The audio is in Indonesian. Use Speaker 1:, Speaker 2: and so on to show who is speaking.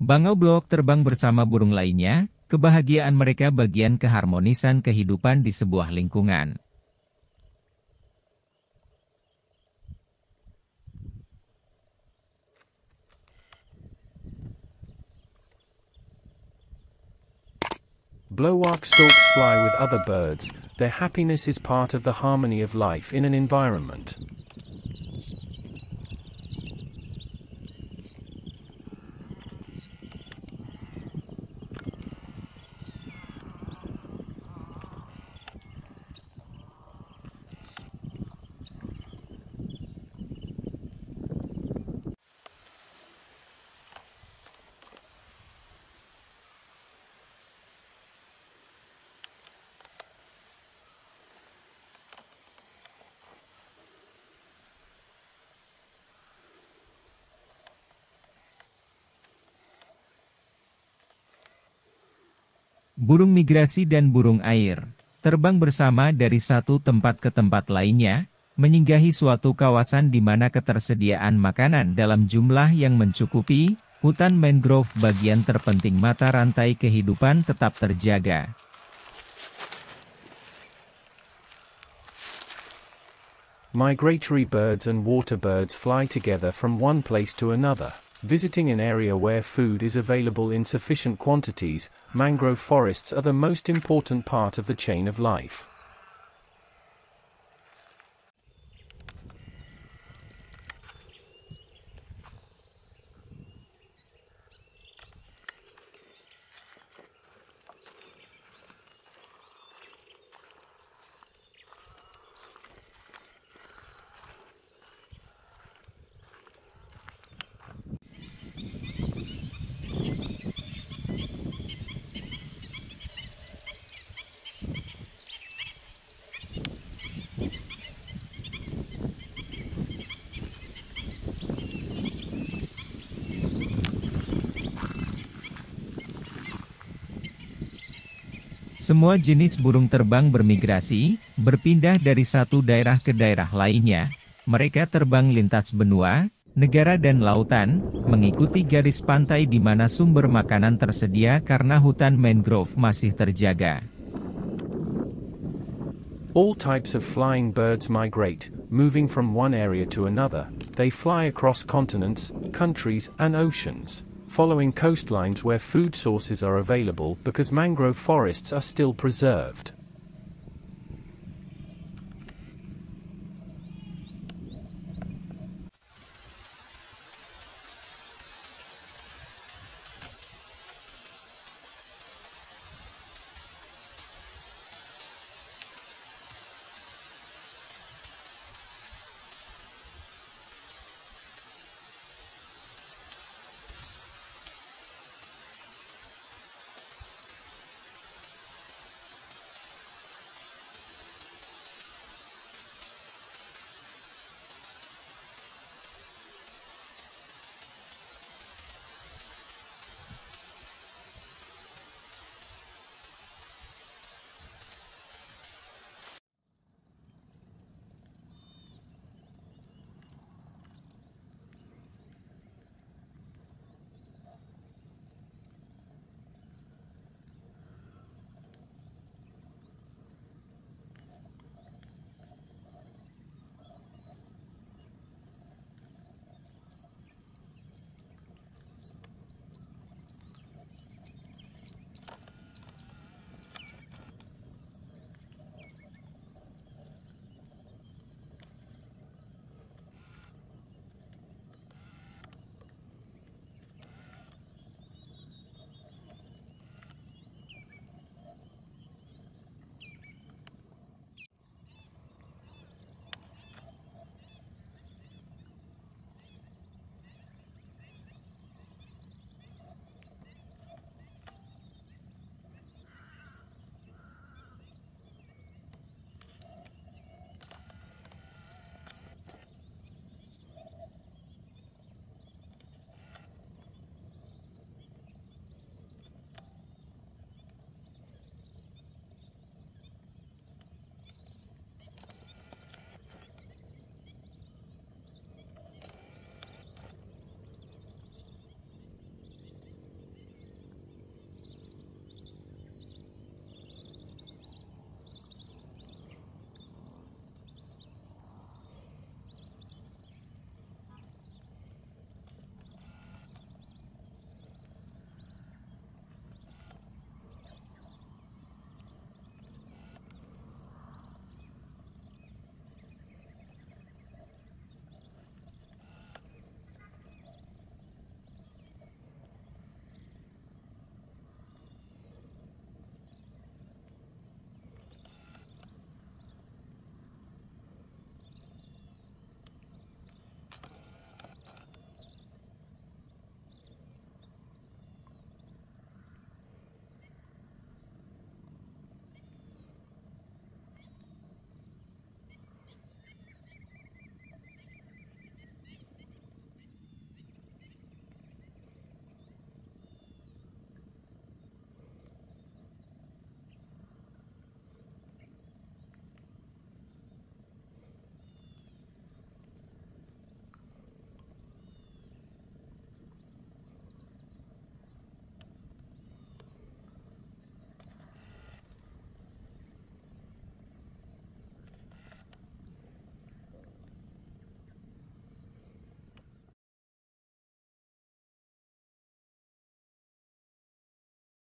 Speaker 1: Bangau Blok terbang bersama burung lainnya, kebahagiaan mereka bagian keharmonisan kehidupan di sebuah lingkungan.
Speaker 2: storks fly with other birds, their happiness is part of the harmony of life in an environment.
Speaker 1: burung migrasi dan burung air, terbang bersama dari satu tempat ke tempat lainnya, menyinggahi suatu kawasan di mana ketersediaan makanan dalam jumlah yang mencukupi, hutan mangrove bagian terpenting mata rantai kehidupan tetap terjaga.
Speaker 2: Migratory birds and water birds fly together from one place to another. Visiting an area where food is available in sufficient quantities, mangrove forests are the most important part of the chain of life.
Speaker 1: Semua jenis burung terbang bermigrasi, berpindah dari satu daerah ke daerah lainnya. Mereka terbang lintas benua, negara dan lautan, mengikuti garis pantai di mana sumber makanan tersedia karena hutan mangrove masih terjaga.
Speaker 2: All types of flying birds migrate, moving from one area to another. They fly across continents, countries, and oceans. following coastlines where food sources are available because mangrove forests are still preserved.